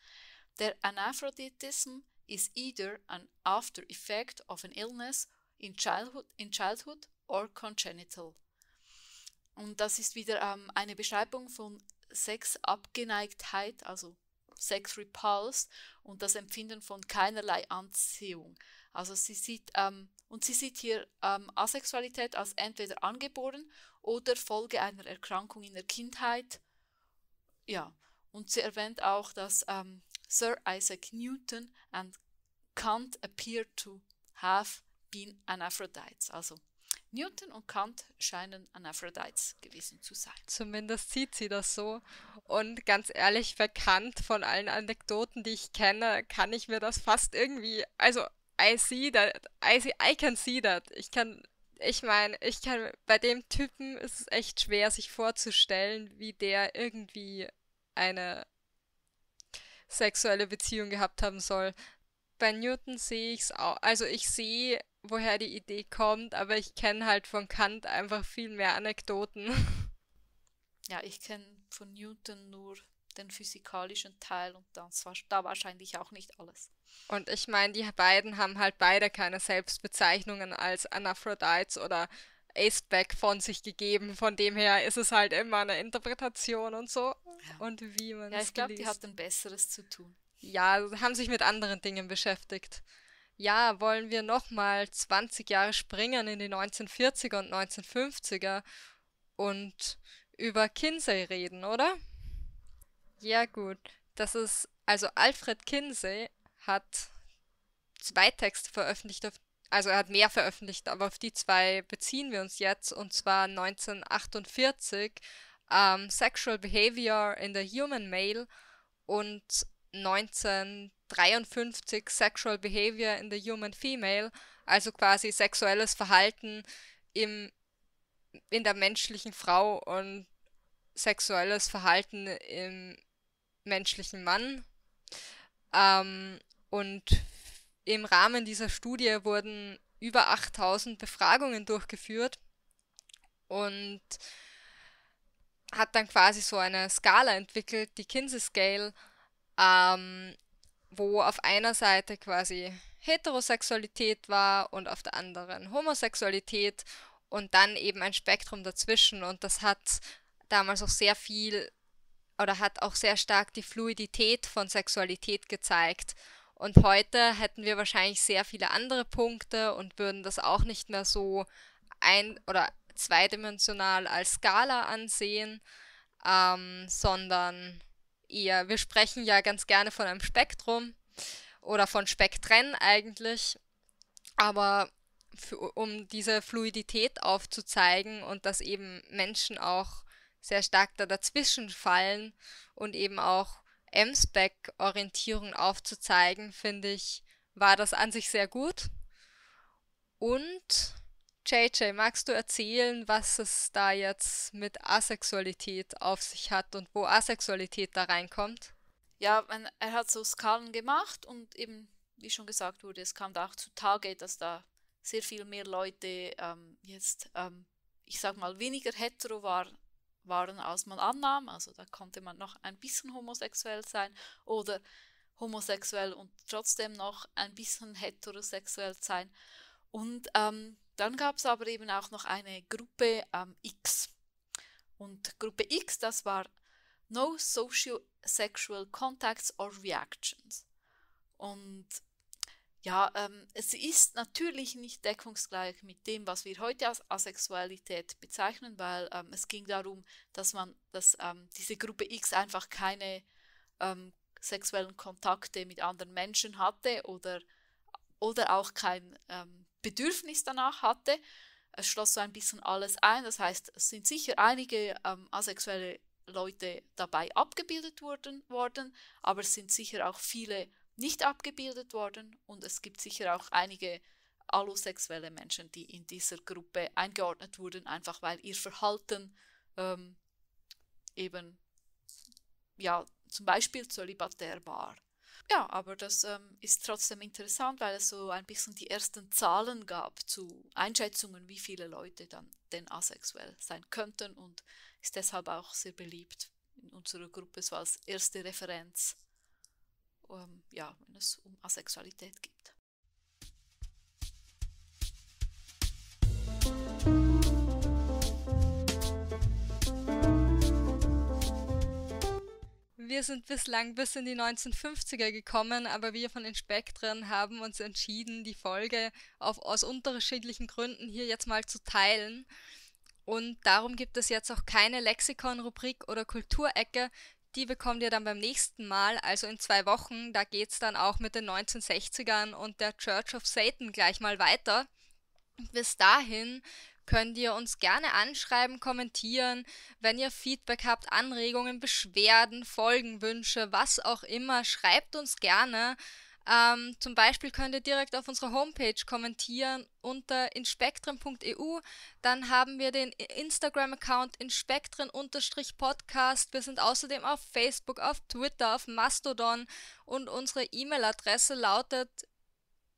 Their anaphroditism is either an after effect of an illness in childhood, in childhood or congenital. Und das ist wieder ähm, eine Beschreibung von Sexabgeneigtheit, also Sex Repulsed und das Empfinden von keinerlei Anziehung. Also sie sieht, ähm, und sie sieht hier ähm, Asexualität als entweder angeboren oder Folge einer Erkrankung in der Kindheit. Ja, und sie erwähnt auch, dass ähm, Sir Isaac Newton and Kant appear to have been Anaphrodites, also Newton und Kant scheinen Anaphrodites gewesen zu sein. Zumindest sieht sie das so. Und ganz ehrlich, bei Kant von allen Anekdoten, die ich kenne, kann ich mir das fast irgendwie, also I see that, I see, I can see that. Ich kann, ich meine, ich kann, bei dem Typen ist es echt schwer, sich vorzustellen, wie der irgendwie eine sexuelle Beziehung gehabt haben soll. Bei Newton sehe ich es auch, also ich sehe woher die Idee kommt, aber ich kenne halt von Kant einfach viel mehr Anekdoten. Ja, ich kenne von Newton nur den physikalischen Teil und das war da wahrscheinlich auch nicht alles. Und ich meine, die beiden haben halt beide keine Selbstbezeichnungen als Anaphrodites oder Aceback von sich gegeben. Von dem her ist es halt immer eine Interpretation und so. Ja. Und wie man es Ja, ich glaube, die hatten Besseres zu tun. Ja, also haben sich mit anderen Dingen beschäftigt ja, wollen wir nochmal 20 Jahre springen in die 1940er und 1950er und über Kinsey reden, oder? Ja, gut. Das ist, also Alfred Kinsey hat zwei Texte veröffentlicht, auf, also er hat mehr veröffentlicht, aber auf die zwei beziehen wir uns jetzt, und zwar 1948 ähm, Sexual Behavior in the Human Male und 19 53 Sexual Behavior in the Human Female, also quasi sexuelles Verhalten im, in der menschlichen Frau und sexuelles Verhalten im menschlichen Mann. Ähm, und im Rahmen dieser Studie wurden über 8000 Befragungen durchgeführt und hat dann quasi so eine Skala entwickelt, die Kinsey Scale, ähm, wo auf einer Seite quasi Heterosexualität war und auf der anderen Homosexualität und dann eben ein Spektrum dazwischen und das hat damals auch sehr viel oder hat auch sehr stark die Fluidität von Sexualität gezeigt. Und heute hätten wir wahrscheinlich sehr viele andere Punkte und würden das auch nicht mehr so ein- oder zweidimensional als Skala ansehen, ähm, sondern eher. Wir sprechen ja ganz gerne von einem Spektrum oder von Spektren eigentlich, aber für, um diese Fluidität aufzuzeigen und dass eben Menschen auch sehr stark da dazwischen fallen und eben auch M-Spec-Orientierung aufzuzeigen, finde ich, war das an sich sehr gut. Und JJ, magst du erzählen, was es da jetzt mit Asexualität auf sich hat und wo Asexualität da reinkommt? Ja, man, er hat so Skalen gemacht und eben, wie schon gesagt wurde, es kam da auch zutage, dass da sehr viel mehr Leute ähm, jetzt, ähm, ich sag mal, weniger hetero war, waren, als man annahm. Also da konnte man noch ein bisschen homosexuell sein oder homosexuell und trotzdem noch ein bisschen heterosexuell sein. Und ähm, dann gab es aber eben auch noch eine Gruppe ähm, X. Und Gruppe X, das war No Social Sexual Contacts or Reactions. Und ja, ähm, es ist natürlich nicht deckungsgleich mit dem, was wir heute als Asexualität bezeichnen, weil ähm, es ging darum, dass man, dass ähm, diese Gruppe X einfach keine ähm, sexuellen Kontakte mit anderen Menschen hatte oder, oder auch kein ähm, Bedürfnis danach hatte. Es schloss so ein bisschen alles ein. Das heißt, es sind sicher einige ähm, asexuelle Leute dabei abgebildet worden, worden, aber es sind sicher auch viele nicht abgebildet worden und es gibt sicher auch einige allosexuelle Menschen, die in dieser Gruppe eingeordnet wurden, einfach weil ihr Verhalten ähm, eben ja zum Beispiel zölibatär war. Ja, aber das ähm, ist trotzdem interessant, weil es so ein bisschen die ersten Zahlen gab zu Einschätzungen, wie viele Leute dann denn asexuell sein könnten und ist deshalb auch sehr beliebt in unserer Gruppe, so als erste Referenz, ähm, ja, wenn es um Asexualität geht. wir sind bislang bis in die 1950er gekommen, aber wir von den Spektren haben uns entschieden, die Folge auf, aus unterschiedlichen Gründen hier jetzt mal zu teilen. Und darum gibt es jetzt auch keine Lexikon-Rubrik oder Kulturecke. Die bekommt ihr dann beim nächsten Mal, also in zwei Wochen. Da geht es dann auch mit den 1960ern und der Church of Satan gleich mal weiter. Bis dahin könnt ihr uns gerne anschreiben, kommentieren, wenn ihr Feedback habt, Anregungen, Beschwerden, Folgenwünsche, was auch immer, schreibt uns gerne. Ähm, zum Beispiel könnt ihr direkt auf unserer Homepage kommentieren unter inspektren.eu. Dann haben wir den Instagram-Account inspektren-podcast. Wir sind außerdem auf Facebook, auf Twitter, auf Mastodon und unsere E-Mail-Adresse lautet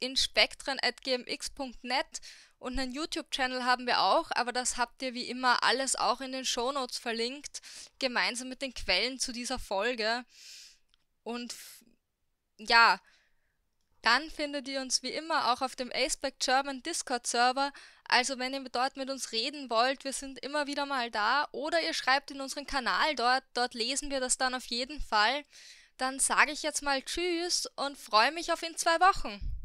inspektren.gmx.net. Und einen YouTube-Channel haben wir auch, aber das habt ihr wie immer alles auch in den Shownotes verlinkt, gemeinsam mit den Quellen zu dieser Folge. Und ja, dann findet ihr uns wie immer auch auf dem Aceback German Discord Server. Also wenn ihr dort mit uns reden wollt, wir sind immer wieder mal da. Oder ihr schreibt in unseren Kanal dort, dort lesen wir das dann auf jeden Fall. Dann sage ich jetzt mal Tschüss und freue mich auf in zwei Wochen.